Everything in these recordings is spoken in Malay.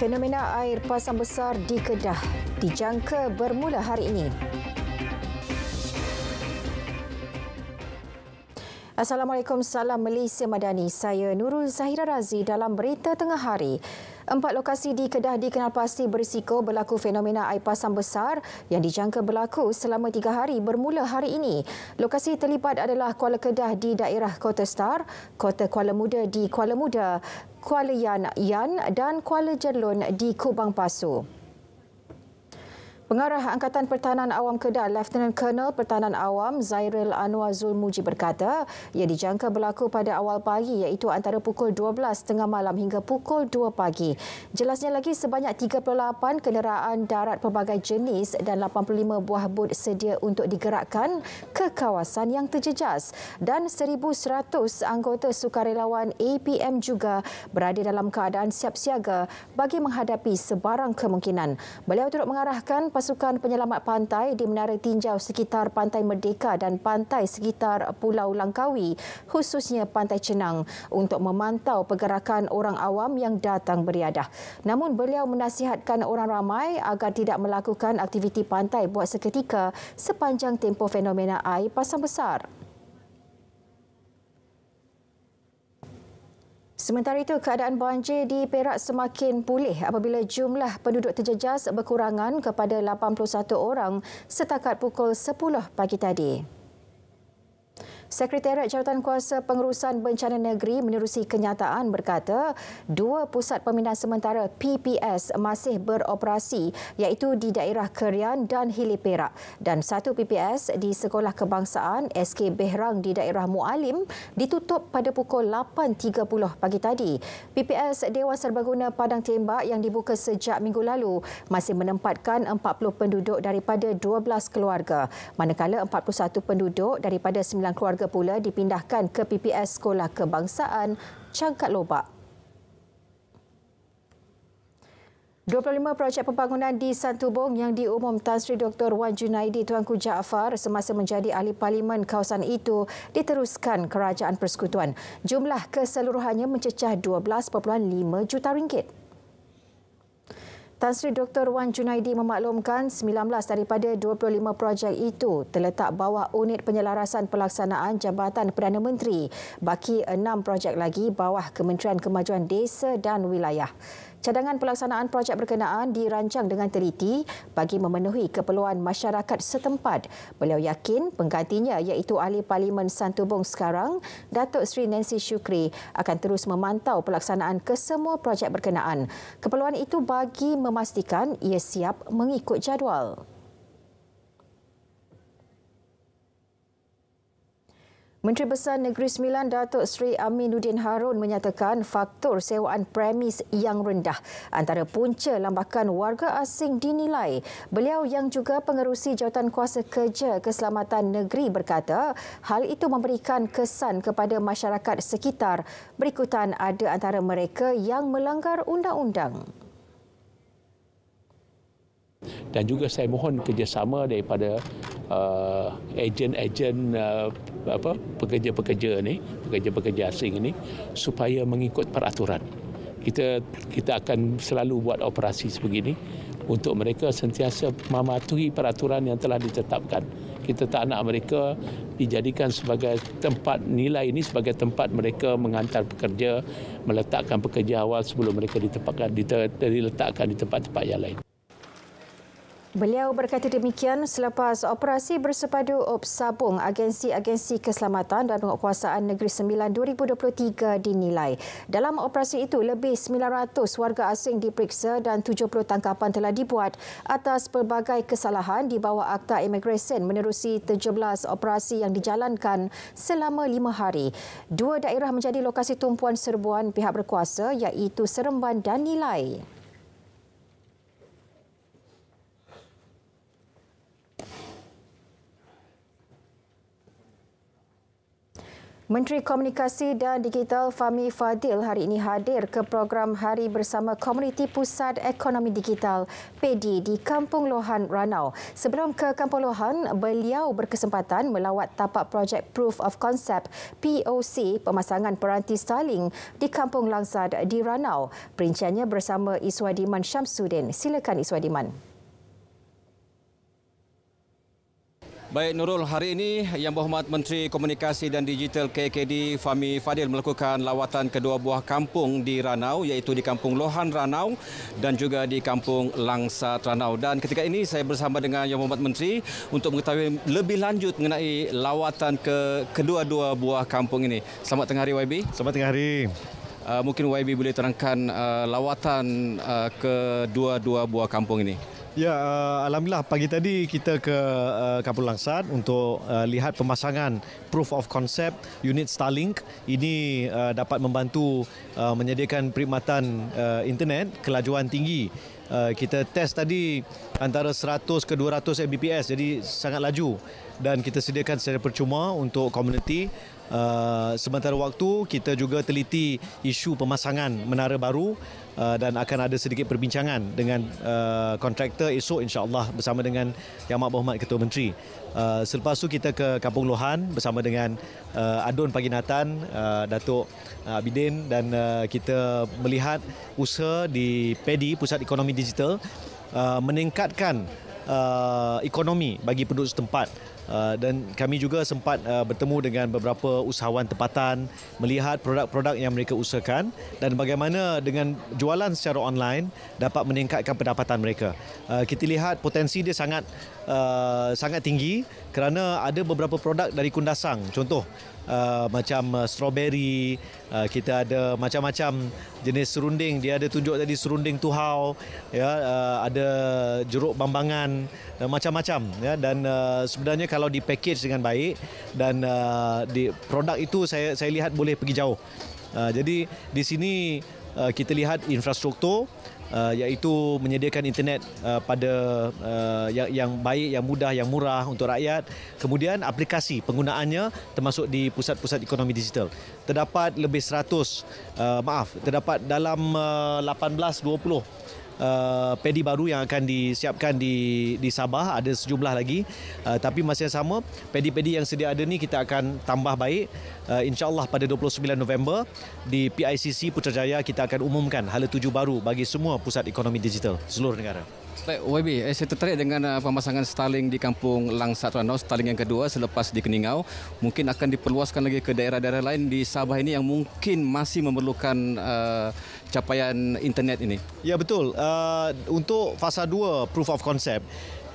Fenomena air pasang besar di Kedah dijangka bermula hari ini. Assalamualaikum, salam Malaysia Madani. Saya Nurul Zahira Razi dalam berita tengah hari. Empat lokasi di Kedah dikenal pasti berisiko berlaku fenomena air pasang besar yang dijangka berlaku selama tiga hari bermula hari ini. Lokasi terlibat adalah Kuala Kedah di daerah Kota Star, Kota Kuala Muda di Kuala Muda, Kuala Yan dan Kuala Jelun di Kubang Pasu. Pengarah Angkatan Pertahanan Awam Kedah, Lieutenant Colonel Pertahanan Awam Zairil Anwar Zul Muji berkata, ia dijangka berlaku pada awal pagi iaitu antara pukul 12.30 malam hingga pukul 2 pagi. Jelasnya lagi, sebanyak 38 kenderaan darat pelbagai jenis dan 85 buah bot sedia untuk digerakkan ke kawasan yang terjejas. Dan 1,100 anggota sukarelawan APM juga berada dalam keadaan siap siaga bagi menghadapi sebarang kemungkinan. Beliau turut mengarahkan pasukan penyelamat pantai di menara tinjau sekitar Pantai Merdeka dan pantai sekitar Pulau Langkawi, khususnya Pantai Cenang, untuk memantau pergerakan orang awam yang datang beriadah. Namun beliau menasihatkan orang ramai agar tidak melakukan aktiviti pantai buat seketika sepanjang tempoh fenomena air pasang besar. Sementara itu, keadaan banjir di Perak semakin pulih apabila jumlah penduduk terjejas berkurangan kepada 81 orang setakat pukul 10 pagi tadi. Sekretariat Jawatan Kuasa Pengurusan Bencana Negeri menerusi kenyataan berkata dua pusat pemindahan sementara PPS masih beroperasi iaitu di daerah Kerian dan Hilir Perak dan satu PPS di Sekolah Kebangsaan SK Behrang di daerah Mualim ditutup pada pukul 8.30 pagi tadi. PPS Dewan Serbaguna Padang Tembak yang dibuka sejak minggu lalu masih menempatkan 40 penduduk daripada 12 keluarga manakala 41 penduduk daripada 9 keluarga keluarga pula dipindahkan ke PPS Sekolah Kebangsaan Cangkat Lobak. 25 projek pembangunan di Santubong yang diumum Tan Sri Dr. Wan Junaidi Tuanku Jaafar semasa menjadi ahli parlimen kawasan itu diteruskan Kerajaan Persekutuan. Jumlah keseluruhannya mencecah 12.5 juta ringgit. Tan Sri Dr. Wan Junaidi memaklumkan 19 daripada 25 projek itu terletak bawah unit penyelarasan pelaksanaan Jabatan Perdana Menteri. Baki 6 projek lagi bawah Kementerian Kemajuan Desa dan Wilayah. Cadangan pelaksanaan projek berkenaan dirancang dengan teliti bagi memenuhi keperluan masyarakat setempat. Beliau yakin penggantinya iaitu Ahli Parlimen Santubong sekarang, Datuk Sri Nancy Shukri akan terus memantau pelaksanaan kesemua projek berkenaan. Keperluan itu bagi memastikan ia siap mengikut jadual. Menteri Besar Negeri Sembilan Datuk Seri Aminuddin Harun menyatakan faktor sewaan premis yang rendah antara punca lambakan warga asing dinilai. Beliau yang juga pengerusi jawatan kuasa kerja keselamatan negeri berkata hal itu memberikan kesan kepada masyarakat sekitar. Berikutan ada antara mereka yang melanggar undang-undang. Dan juga saya mohon kerjasama daripada ejen-ejen uh, uh, apa pekerja-pekerja ini, pekerja-pekerja asing ini supaya mengikut peraturan. Kita kita akan selalu buat operasi sebegini untuk mereka sentiasa mematuhi peraturan yang telah ditetapkan. Kita tak nak mereka dijadikan sebagai tempat nilai ini sebagai tempat mereka menghantar pekerja, meletakkan pekerja awal sebelum mereka ditempatkan diletakkan di tempat-tempat yang lain. Beliau berkata demikian selepas operasi bersepadu OPS Sabung Agensi-Agensi Keselamatan dan Penguatkuasaan Negeri Sembilan 2023 dinilai. Dalam operasi itu, lebih 900 warga asing diperiksa dan 70 tangkapan telah dibuat atas pelbagai kesalahan di bawah Akta Immigration menerusi 17 operasi yang dijalankan selama lima hari. Dua daerah menjadi lokasi tumpuan serbuan pihak berkuasa iaitu Seremban dan Nilai. Menteri Komunikasi dan Digital Fami Fadil hari ini hadir ke program Hari Bersama Komuniti Pusat Ekonomi Digital PD di Kampung Lohan Ranau. Sebelum ke Kampung Lohan, beliau berkesempatan melawat tapak projek Proof of Concept POC pemasangan peranti Starlink di Kampung Langsad di Ranau. Perinciannya bersama Iswadiman Syamsuddin. Silakan Iswadiman. Baik Nurul, hari ini Yang Berhormat Menteri Komunikasi dan Digital KKD Fami Fadil melakukan lawatan kedua buah kampung di Ranau iaitu di Kampung Lohan Ranau dan juga di Kampung Langsa Ranau. Dan ketika ini saya bersama dengan Yang Berhormat Menteri untuk mengetahui lebih lanjut mengenai lawatan ke kedua-dua buah kampung ini. Selamat tengah hari YB. Selamat tengah hari. Uh, mungkin YB boleh terangkan uh, lawatan uh, ke dua-dua buah kampung ini. Ya, uh, alhamdulillah pagi tadi kita ke uh, Kampung Langsat untuk uh, lihat pemasangan proof of concept unit Starlink. Ini uh, dapat membantu uh, menyediakan perkhidmatan uh, internet kelajuan tinggi. Uh, kita test tadi antara 100 ke 200 Mbps jadi sangat laju dan kita sediakan secara percuma untuk komuniti uh, sementara waktu kita juga teliti isu pemasangan menara baru Uh, dan akan ada sedikit perbincangan dengan uh, kontraktor esok insyaAllah bersama dengan Yang Mak Berhormat Ketua Menteri. Uh, selepas itu kita ke Kampung Lohan bersama dengan uh, Adun Paginatan, uh, Datuk uh, Abidin dan uh, kita melihat usaha di PEDI, Pusat Ekonomi Digital uh, meningkatkan uh, ekonomi bagi penduduk setempat uh, dan kami juga sempat uh, bertemu dengan beberapa usahawan tempatan melihat produk-produk yang mereka usahakan dan bagaimana dengan jualan secara online dapat meningkatkan pendapatan mereka. Uh, kita lihat potensi dia sangat uh, sangat tinggi kerana ada beberapa produk dari Kundasang contoh Uh, macam uh, strawberry uh, kita ada macam-macam jenis serunding dia ada tunjuk tadi serunding tuhau ya uh, ada jeruk bambangan dan uh, macam-macam ya dan uh, sebenarnya kalau di dengan baik dan uh, di produk itu saya saya lihat boleh pergi jauh uh, jadi di sini Uh, kita lihat infrastruktur uh, iaitu menyediakan internet uh, pada uh, yang, yang baik, yang mudah, yang murah untuk rakyat. Kemudian aplikasi penggunaannya termasuk di pusat-pusat ekonomi digital. Terdapat lebih 100, uh, maaf, terdapat dalam uh, 18-20 uh, pedi baru yang akan disiapkan di di Sabah ada sejumlah lagi uh, tapi masih sama pedi-pedi yang sedia ada ni kita akan tambah baik uh, insyaallah pada 29 November di PICC Putrajaya kita akan umumkan hala tuju baru bagi semua pusat ekonomi digital seluruh negara Baik, YB, eh, saya tertarik dengan uh, pemasangan staling di kampung Langsat Ranau, staling yang kedua selepas di Keningau. Mungkin akan diperluaskan lagi ke daerah-daerah lain di Sabah ini yang mungkin masih memerlukan uh, capaian internet ini? Ya betul. Uh, untuk fasa 2 proof of concept,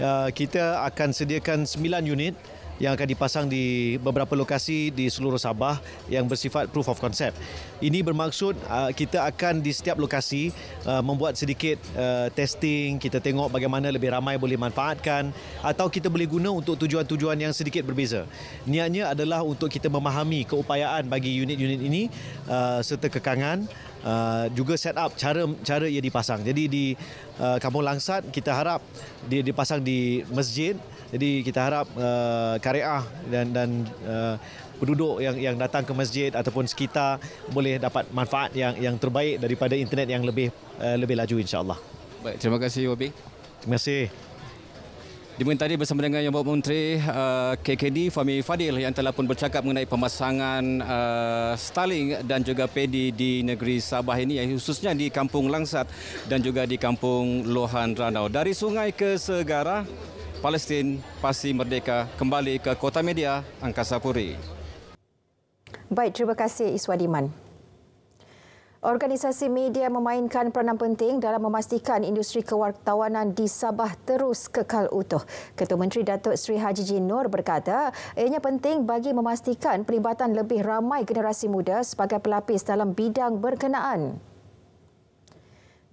uh, kita akan sediakan 9 unit yang akan dipasang di beberapa lokasi di seluruh Sabah yang bersifat proof of concept. Ini bermaksud uh, kita akan di setiap lokasi uh, membuat sedikit uh, testing, kita tengok bagaimana lebih ramai boleh manfaatkan atau kita boleh guna untuk tujuan-tujuan yang sedikit berbeza. Niatnya adalah untuk kita memahami keupayaan bagi unit-unit ini uh, serta kekangan uh, juga set up cara cara ia dipasang. Jadi di uh, Kampung Langsat kita harap dia dipasang di masjid. Jadi kita harap uh, kareah dan dan uh, penduduk yang yang datang ke masjid ataupun sekitar boleh dapat manfaat yang yang terbaik daripada internet yang lebih uh, lebih laju insyaallah. Baik, terima kasih Wabi. Terima kasih. Di tadi bersama dengan Yang Bawa Menteri uh, KKD Fahmi Fadil yang telah pun bercakap mengenai pemasangan uh, Starlink dan juga pedi di negeri Sabah ini yang khususnya di Kampung Langsat dan juga di Kampung Lohan Ranau. Dari sungai ke segara, Palestin pasti merdeka kembali ke kota media Angkasa Puri. Baik, terima kasih Iswadiman. Organisasi media memainkan peranan penting dalam memastikan industri kewartawanan di Sabah terus kekal utuh. Ketua Menteri Datuk Seri Haji Jin Nur berkata, ianya penting bagi memastikan pelibatan lebih ramai generasi muda sebagai pelapis dalam bidang berkenaan.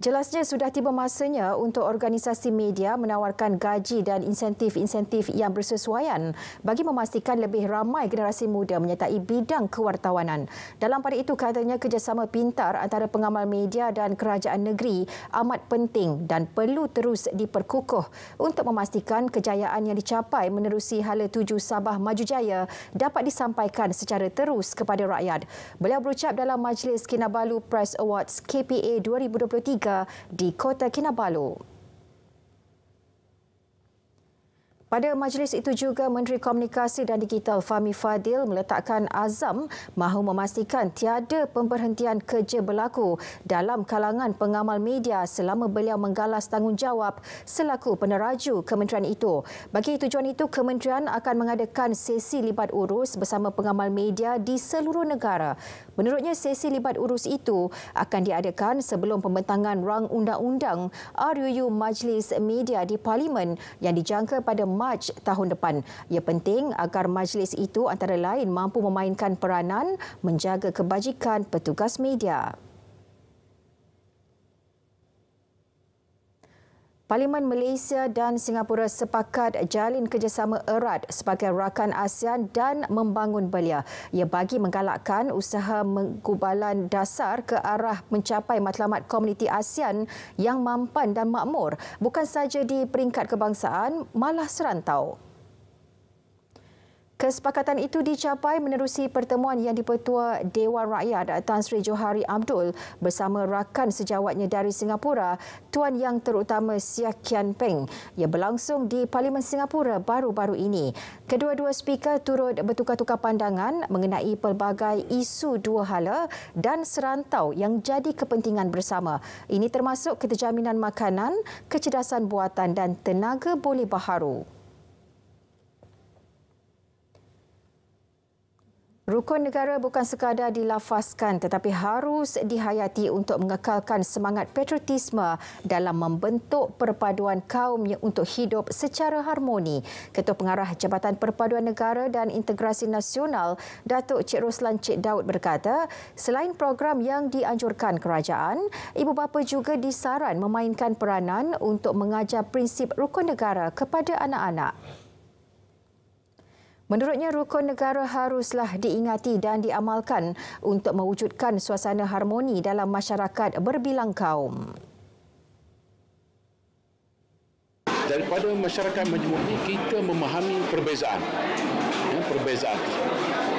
Jelasnya sudah tiba masanya untuk organisasi media menawarkan gaji dan insentif-insentif yang bersesuaian bagi memastikan lebih ramai generasi muda menyertai bidang kewartawanan. Dalam pada itu katanya kerjasama pintar antara pengamal media dan kerajaan negeri amat penting dan perlu terus diperkukuh untuk memastikan kejayaan yang dicapai menerusi hala tuju Sabah Maju Jaya dapat disampaikan secara terus kepada rakyat. Beliau berucap dalam Majlis Kinabalu Press Awards KPA 2023 di Kota Kinabalu. Pada majlis itu juga Menteri Komunikasi dan Digital Fahmi Fadil meletakkan azam mahu memastikan tiada pemberhentian kerja berlaku dalam kalangan pengamal media selama beliau menggalas tanggungjawab selaku peneraju kementerian itu. Bagi tujuan itu, kementerian akan mengadakan sesi libat urus bersama pengamal media di seluruh negara. Menurutnya, sesi libat urus itu akan diadakan sebelum pembentangan rang undang-undang RUU Majlis Media di Parlimen yang dijangka pada Mac tahun depan. Ia penting agar majlis itu antara lain mampu memainkan peranan menjaga kebajikan petugas media. Parlimen Malaysia dan Singapura sepakat jalin kerjasama erat sebagai rakan ASEAN dan membangun belia. Ia bagi menggalakkan usaha menggubalan dasar ke arah mencapai matlamat komuniti ASEAN yang mampan dan makmur, bukan saja di peringkat kebangsaan, malah serantau. Kesepakatan itu dicapai menerusi pertemuan yang dipertua Dewan Rakyat Tan Sri Johari Abdul bersama rakan sejawatnya dari Singapura, Tuan Yang Terutama Sia Kian Peng yang berlangsung di Parlimen Singapura baru-baru ini. Kedua-dua speaker turut bertukar-tukar pandangan mengenai pelbagai isu dua hala dan serantau yang jadi kepentingan bersama. Ini termasuk keterjaminan makanan, kecerdasan buatan dan tenaga boleh baharu. Rukun negara bukan sekadar dilafazkan tetapi harus dihayati untuk mengekalkan semangat patriotisme dalam membentuk perpaduan kaumnya untuk hidup secara harmoni. Ketua Pengarah Jabatan Perpaduan Negara dan Integrasi Nasional, Datuk Cik Roslan Cik Daud berkata, selain program yang dianjurkan kerajaan, ibu bapa juga disaran memainkan peranan untuk mengajar prinsip rukun negara kepada anak-anak. Menurutnya, rukun negara haruslah diingati dan diamalkan untuk mewujudkan suasana harmoni dalam masyarakat berbilang kaum. Daripada masyarakat majmuk ini, kita memahami perbezaan. Ya, perbezaan.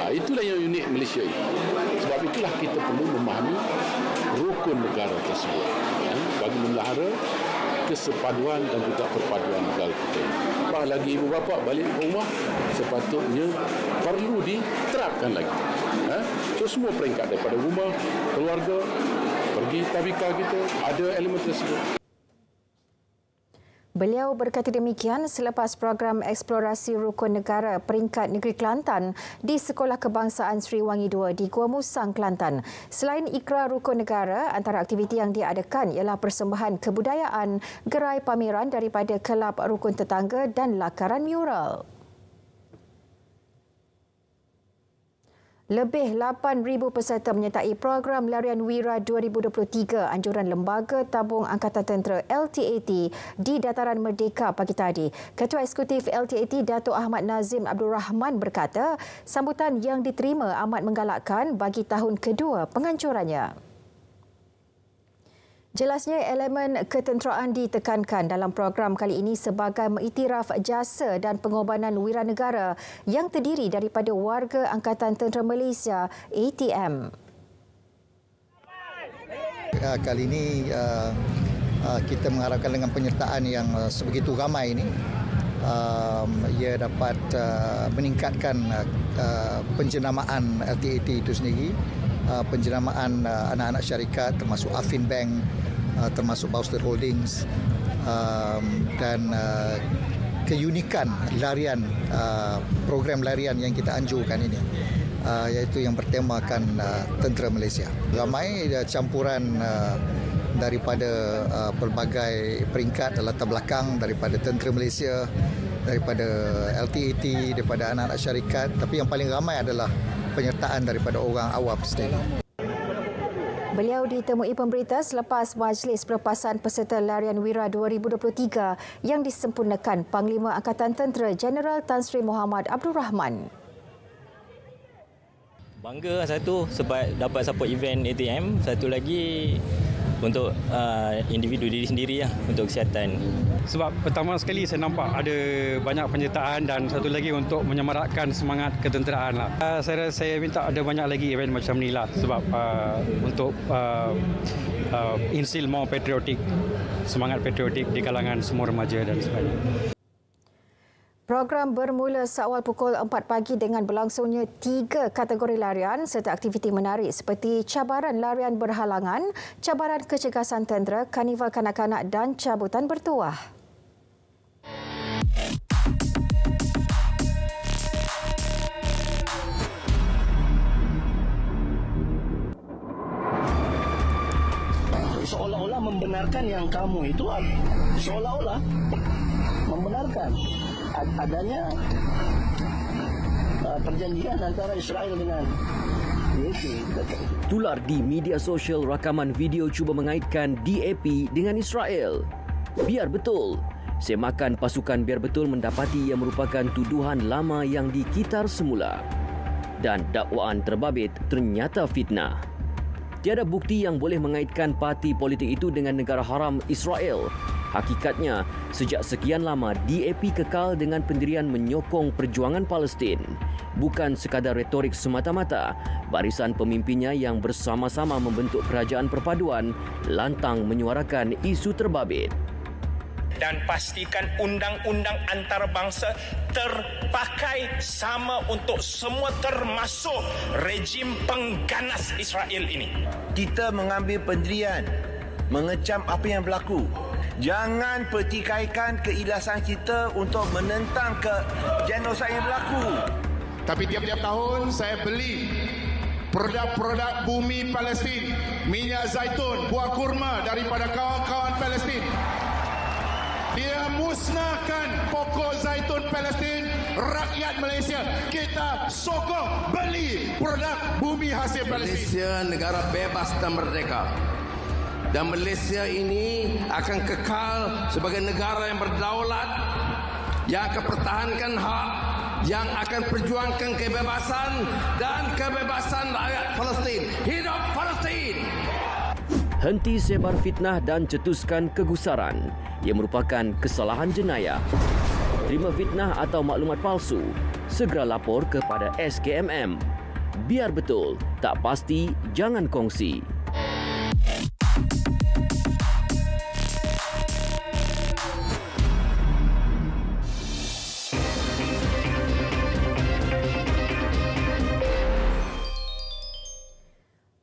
Ha, itulah yang unik Malaysia ini. Sebab itulah kita perlu memahami rukun negara tersebut. Ya, bagi memelihara kesepaduan dan juga perpaduan negara kita. Apa lagi ibu bapa balik rumah sepatutnya perlu diterapkan lagi. Ha? So semua peringkat daripada rumah, keluarga, pergi tabika kita ada elemen tersebut. Beliau berkata demikian selepas program eksplorasi rukun negara peringkat negeri Kelantan di Sekolah Kebangsaan Sri Wangi II di Gua Musang, Kelantan. Selain ikrar rukun negara, antara aktiviti yang diadakan ialah persembahan kebudayaan, gerai pameran daripada kelab rukun tetangga dan lakaran mural. Lebih 8,000 peserta menyertai program Larian Wira 2023 anjuran Lembaga Tabung Angkatan Tentera LTAT di Dataran Merdeka pagi tadi. Ketua Eksekutif LTAT Datuk Ahmad Nazim Abdul Rahman berkata, sambutan yang diterima amat menggalakkan bagi tahun kedua penghancurannya. Jelasnya elemen ketenteraan ditekankan dalam program kali ini sebagai mengiktiraf jasa dan pengorbanan wira negara yang terdiri daripada warga Angkatan Tentera Malaysia ATM. Ya, kali ini uh, uh, kita mengharapkan dengan penyertaan yang uh, sebegitu ramai ini um, ia dapat meningkatkan penjenamaan LTAT itu sendiri uh, penjenamaan uh, anak-anak syarikat termasuk Afin Bank uh, termasuk Bauster Holdings um, dan uh, keunikan larian program larian yang kita anjurkan ini uh, iaitu yang bertemakan uh, tentera Malaysia ramai campuran daripada pelbagai peringkat latar belakang daripada tentera Malaysia daripada LTAT daripada anak-anak syarikat tapi yang paling ramai adalah penyertaan daripada orang awam sendiri. Beliau ditemui pemberita selepas majlis pelepasan peserta larian Wira 2023 yang disempurnakan Panglima Angkatan Tentera General Tan Sri Muhammad Abdul Rahman. Bangga satu sebab dapat support event ATM, satu lagi untuk uh, individu diri sendiri ya untuk kesihatan. Sebab pertama sekali saya nampak ada banyak penyertaan dan satu lagi untuk menyemarakkan semangat ketenteraan lah. Uh, saya rasa saya minta ada banyak lagi event macam ni lah sebab uh, untuk uh, uh, instil more patriotik, semangat patriotik di kalangan semua remaja dan sebagainya. Program bermula seawal pukul 4 pagi dengan berlangsungnya tiga kategori larian serta aktiviti menarik seperti cabaran larian berhalangan, cabaran kecegasan tentera, karnival kanak-kanak dan cabutan bertuah. Seolah-olah membenarkan yang kamu itu ah, seolah-olah membenarkan adanya uh, perjanjian antara Israel dengan Tular di media sosial rakaman video cuba mengaitkan DAP dengan Israel. Biar betul. Semakan pasukan biar betul mendapati yang merupakan tuduhan lama yang dikitar semula. Dan dakwaan terbabit ternyata fitnah tiada bukti yang boleh mengaitkan parti politik itu dengan negara haram Israel. Hakikatnya, sejak sekian lama DAP kekal dengan pendirian menyokong perjuangan Palestin. Bukan sekadar retorik semata-mata, barisan pemimpinnya yang bersama-sama membentuk kerajaan perpaduan lantang menyuarakan isu terbabit dan pastikan undang-undang antarabangsa terpakai sama untuk semua termasuk rejim pengganas Israel ini. Kita mengambil pendirian mengecam apa yang berlaku. Jangan petikaikan keilasan kita untuk menentang ke genosida yang berlaku. Tapi tiap-tiap tahun saya beli produk-produk bumi Palestin, minyak zaitun, buah kurma daripada kawan-kawan Palestin musnahkan pokok zaitun Palestin rakyat Malaysia kita sokong beli produk bumi hasil Palestin Malaysia negara bebas dan merdeka dan Malaysia ini akan kekal sebagai negara yang berdaulat yang akan pertahankan hak yang akan perjuangkan kebebasan dan kebebasan rakyat Palestin hidup Henti sebar fitnah dan cetuskan kegusaran. Ia merupakan kesalahan jenayah. Terima fitnah atau maklumat palsu. Segera lapor kepada SKMM. Biar betul, tak pasti, jangan kongsi.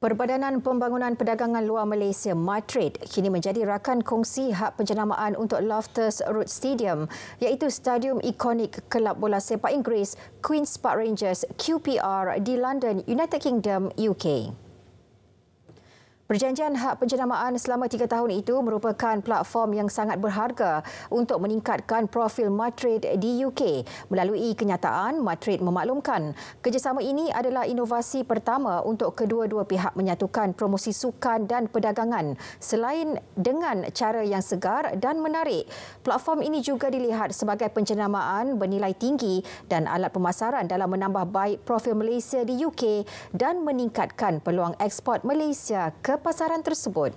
Perbadanan Pembangunan Perdagangan Luar Malaysia, Matrade, kini menjadi rakan kongsi hak penjenamaan untuk Loftus Road Stadium, iaitu stadium ikonik kelab bola sepak Inggeris Queen's Park Rangers QPR di London, United Kingdom, UK. Perjanjian hak penjenamaan selama tiga tahun itu merupakan platform yang sangat berharga untuk meningkatkan profil matrid di UK. Melalui kenyataan, matrid memaklumkan kerjasama ini adalah inovasi pertama untuk kedua-dua pihak menyatukan promosi sukan dan perdagangan selain dengan cara yang segar dan menarik. Platform ini juga dilihat sebagai penjenamaan bernilai tinggi dan alat pemasaran dalam menambah baik profil Malaysia di UK dan meningkatkan peluang ekspor Malaysia ke pasaran tersebut.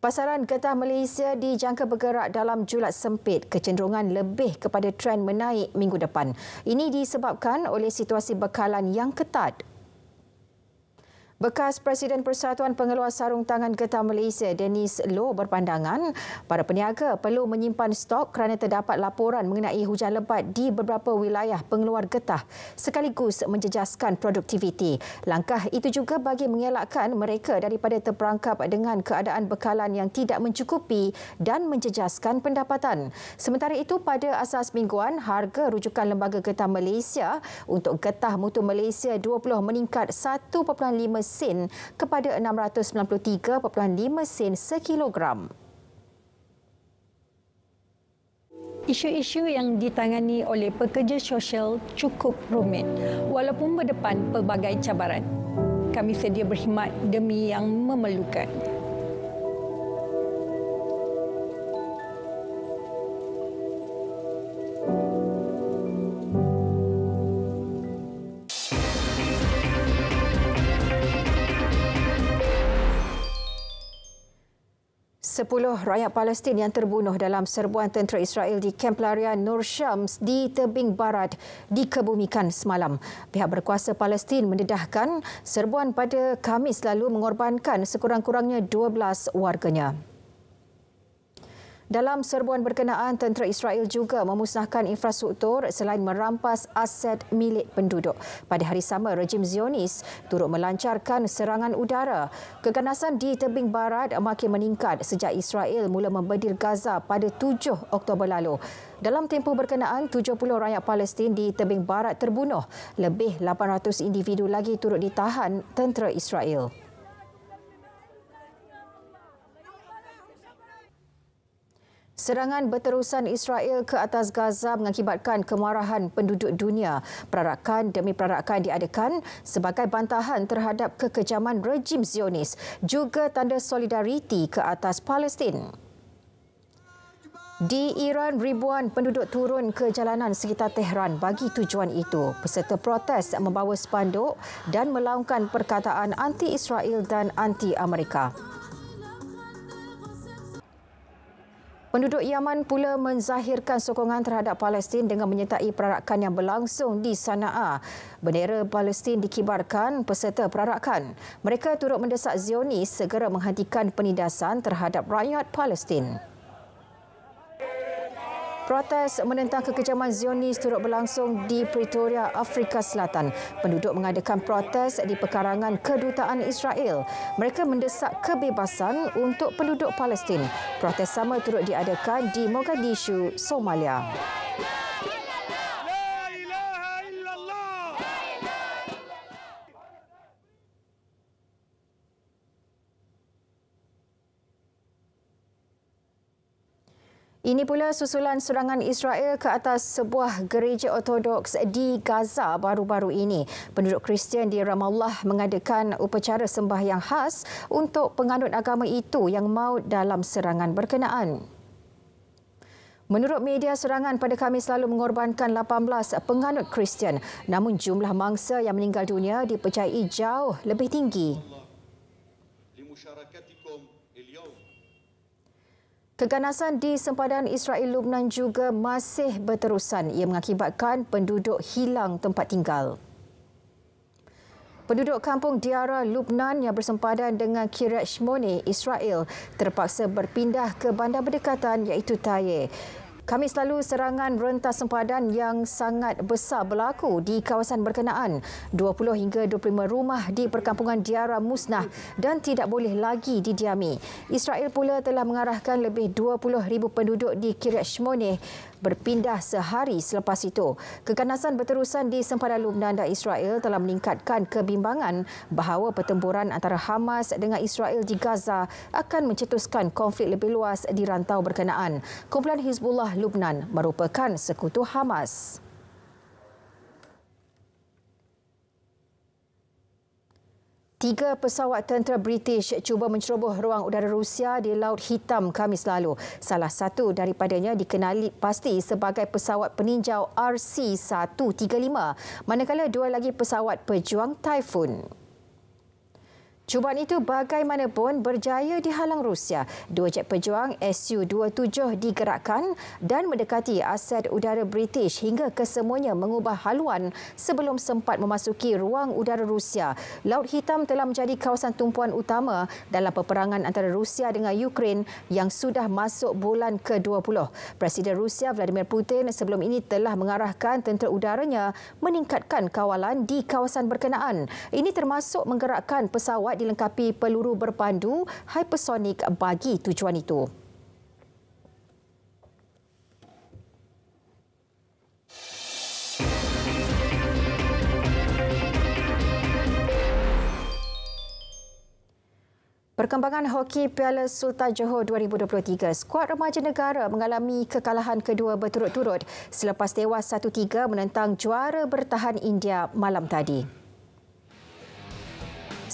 Pasaran getah Malaysia dijangka bergerak dalam julat sempit kecenderungan lebih kepada trend menaik minggu depan. Ini disebabkan oleh situasi bekalan yang ketat Bekas Presiden Persatuan Pengeluar Sarung Tangan Getah Malaysia, Dennis Low berpandangan para peniaga perlu menyimpan stok kerana terdapat laporan mengenai hujan lebat di beberapa wilayah pengeluar getah sekaligus menjejaskan produktiviti. Langkah itu juga bagi mengelakkan mereka daripada terperangkap dengan keadaan bekalan yang tidak mencukupi dan menjejaskan pendapatan. Sementara itu, pada asas mingguan, harga rujukan Lembaga Getah Malaysia untuk getah mutu Malaysia 20 meningkat 1.5 2.5 sen kepada 693.5 sen sekilogram. Isu-isu yang ditangani oleh pekerja sosial cukup rumit walaupun berdepan pelbagai cabaran. Kami sedia berkhidmat demi yang memerlukan. Sepuluh rakyat Palestin yang terbunuh dalam serbuan tentera Israel di kamp larian Nur Shams di tebing barat dikebumikan semalam. Pihak berkuasa Palestin mendedahkan serbuan pada Khamis lalu mengorbankan sekurang-kurangnya 12 warganya. Dalam serbuan berkenaan, tentera Israel juga memusnahkan infrastruktur selain merampas aset milik penduduk. Pada hari sama, rejim Zionis turut melancarkan serangan udara. Keganasan di tebing barat makin meningkat sejak Israel mula membedil Gaza pada 7 Oktober lalu. Dalam tempoh berkenaan, 70 rakyat Palestin di tebing barat terbunuh. Lebih 800 individu lagi turut ditahan tentera Israel. Serangan berterusan Israel ke atas Gaza mengakibatkan kemarahan penduduk dunia. Perarakan demi perarakan diadakan sebagai bantahan terhadap kekejaman rejim Zionis juga tanda solidariti ke atas Palestin. Di Iran, ribuan penduduk turun ke jalanan sekitar Tehran bagi tujuan itu. Peserta protes membawa spanduk dan melaungkan perkataan anti-Israel dan anti-Amerika. Penduduk Yaman pula menzahirkan sokongan terhadap Palestin dengan menyertai perarakan yang berlangsung di Sana'a. Bendera Palestin dikibarkan peserta perarakan. Mereka turut mendesak Zionis segera menghentikan penindasan terhadap rakyat Palestin. Protes menentang kekejaman Zionis turut berlangsung di Pretoria, Afrika Selatan. Penduduk mengadakan protes di pekarangan kedutaan Israel. Mereka mendesak kebebasan untuk penduduk Palestin. Protes sama turut diadakan di Mogadishu, Somalia. Ini pula susulan serangan Israel ke atas sebuah gereja ortodoks di Gaza baru-baru ini. Penduduk Kristian di Ramallah mengadakan upacara sembahyang khas untuk penganut agama itu yang maut dalam serangan berkenaan. Menurut media, serangan pada kami selalu mengorbankan 18 penganut Kristian. Namun jumlah mangsa yang meninggal dunia dipercayai jauh lebih tinggi. Allah. Keganasan di sempadan Israel Lubnan juga masih berterusan. Ia mengakibatkan penduduk hilang tempat tinggal. Penduduk kampung Diara Lubnan yang bersempadan dengan Kiryat Shmoni, Israel, terpaksa berpindah ke bandar berdekatan iaitu Tayyip. Kami selalu serangan rentas sempadan yang sangat besar berlaku di kawasan berkenaan. 20 hingga 25 rumah di perkampungan Diara musnah dan tidak boleh lagi didiami. Israel pula telah mengarahkan lebih 20,000 penduduk di Kiryat Shmoneh berpindah sehari selepas itu. Keganasan berterusan di sempadan Lubnan dan Israel telah meningkatkan kebimbangan bahawa pertempuran antara Hamas dengan Israel di Gaza akan mencetuskan konflik lebih luas di rantau berkenaan. Kumpulan Hizbullah Lubnan merupakan sekutu Hamas. Tiga pesawat tentera British cuba menceroboh ruang udara Rusia di Laut Hitam Khamis lalu. Salah satu daripadanya dikenali pasti sebagai pesawat peninjau RC-135, manakala dua lagi pesawat pejuang Typhoon. Cubaan itu bagaimanapun berjaya dihalang Rusia. Dua jet pejuang Su-27 digerakkan dan mendekati aset udara British hingga kesemuanya mengubah haluan sebelum sempat memasuki ruang udara Rusia. Laut Hitam telah menjadi kawasan tumpuan utama dalam peperangan antara Rusia dengan Ukraine yang sudah masuk bulan ke-20. Presiden Rusia Vladimir Putin sebelum ini telah mengarahkan tentera udaranya meningkatkan kawalan di kawasan berkenaan. Ini termasuk menggerakkan pesawat pesawat dilengkapi peluru berpandu hypersonik bagi tujuan itu. Perkembangan hoki Piala Sultan Johor 2023, skuad remaja negara mengalami kekalahan kedua berturut-turut selepas tewas 1-3 menentang juara bertahan India malam tadi.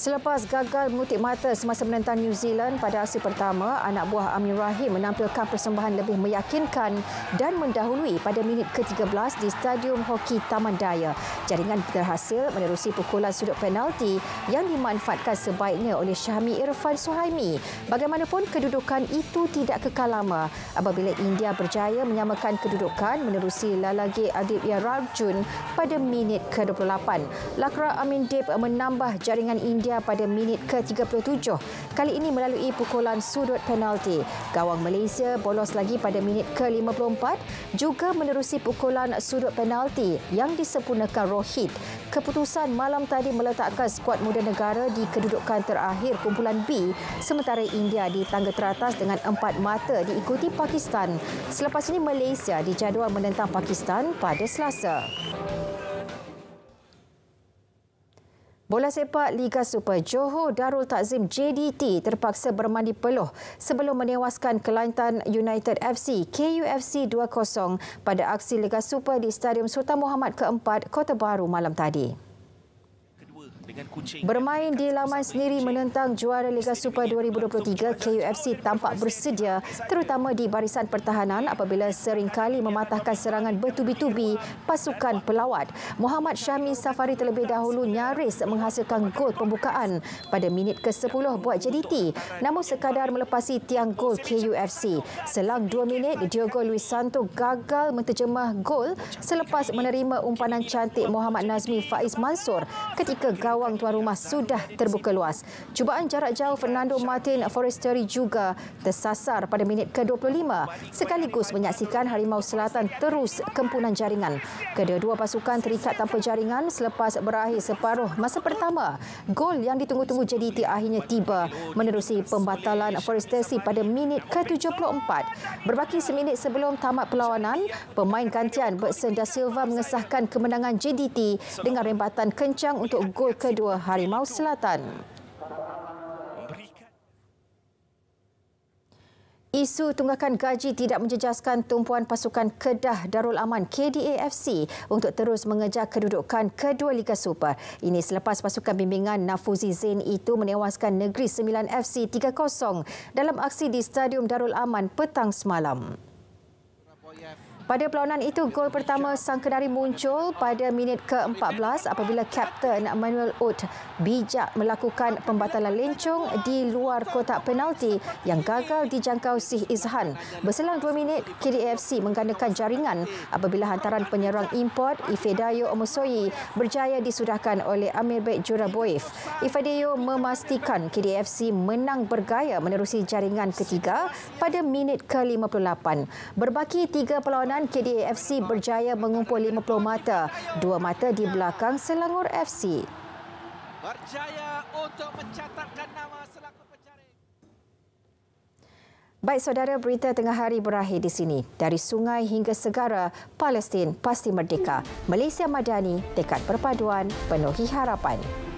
Selepas gagal mengutip mata semasa menentang New Zealand pada asli pertama, anak buah Amir Rahim menampilkan persembahan lebih meyakinkan dan mendahului pada minit ke-13 di Stadium Hoki Taman Daya. Jaringan berhasil menerusi pukulan sudut penalti yang dimanfaatkan sebaiknya oleh Syahmi Irfan Suhaimi. Bagaimanapun, kedudukan itu tidak kekal lama apabila India berjaya menyamakan kedudukan menerusi lalagi Adib Rajun pada minit ke-28. Lakra Amin Deep menambah jaringan India Malaysia pada minit ke-37. Kali ini melalui pukulan sudut penalti. Gawang Malaysia bolos lagi pada minit ke-54 juga menerusi pukulan sudut penalti yang disempurnakan Rohit. Keputusan malam tadi meletakkan skuad muda negara di kedudukan terakhir kumpulan B sementara India di tangga teratas dengan empat mata diikuti Pakistan. Selepas ini Malaysia dijadual menentang Pakistan pada Selasa. Bola sepak Liga Super Johor Darul Takzim JDT terpaksa bermandi peluh sebelum menewaskan Kelantan United FC KUFC 2-0 pada aksi Liga Super di Stadium Sultan Muhammad keempat Kota Baru malam tadi. Bermain di laman sendiri menentang juara Liga Super 2023, KUFC tampak bersedia terutama di barisan pertahanan apabila seringkali mematahkan serangan bertubi-tubi pasukan pelawat. Muhammad Syami Safari terlebih dahulu nyaris menghasilkan gol pembukaan pada minit ke-10 buat JDT namun sekadar melepasi tiang gol KUFC. Selang dua minit, Diogo Luis Santo gagal menterjemah gol selepas menerima umpanan cantik Muhammad Nazmi Faiz Mansur ketika gawang peluang tuan rumah sudah terbuka luas. Cubaan jarak jauh Fernando Martin Forestieri juga tersasar pada minit ke-25 sekaligus menyaksikan Harimau Selatan terus kempunan jaringan. Kedua-dua pasukan terikat tanpa jaringan selepas berakhir separuh masa pertama. Gol yang ditunggu-tunggu JDT akhirnya tiba menerusi pembatalan Forestieri pada minit ke-74. Berbaki seminit sebelum tamat perlawanan, pemain gantian Bertsen Silva mengesahkan kemenangan JDT dengan rembatan kencang untuk gol kedua kedua Harimau Selatan. Isu tunggakan gaji tidak menjejaskan tumpuan pasukan Kedah Darul Aman KDAFC untuk terus mengejar kedudukan kedua Liga Super. Ini selepas pasukan bimbingan Nafuzi Zain itu menewaskan Negeri Sembilan FC 3-0 dalam aksi di Stadium Darul Aman petang semalam. Pada perlawanan itu, gol pertama sang kenari muncul pada minit ke-14 apabila Kapten Manuel Oud bijak melakukan pembatalan lencong di luar kotak penalti yang gagal dijangkau si Izhan. Berselang dua minit, KDFC menggandakan jaringan apabila hantaran penyerang import Ifedayo Omosoyi berjaya disudahkan oleh Amir Bek Juraboyev. Ifedayo memastikan KDFC menang bergaya menerusi jaringan ketiga pada minit ke-58. Berbaki tiga perlawanan kemenangan, KDAFC berjaya mengumpul 50 mata. Dua mata di belakang Selangor FC. Berjaya untuk mencatatkan nama Selangor Baik saudara, berita tengah hari berakhir di sini. Dari sungai hingga segara, Palestin pasti merdeka. Malaysia Madani, dekat perpaduan, penuhi harapan.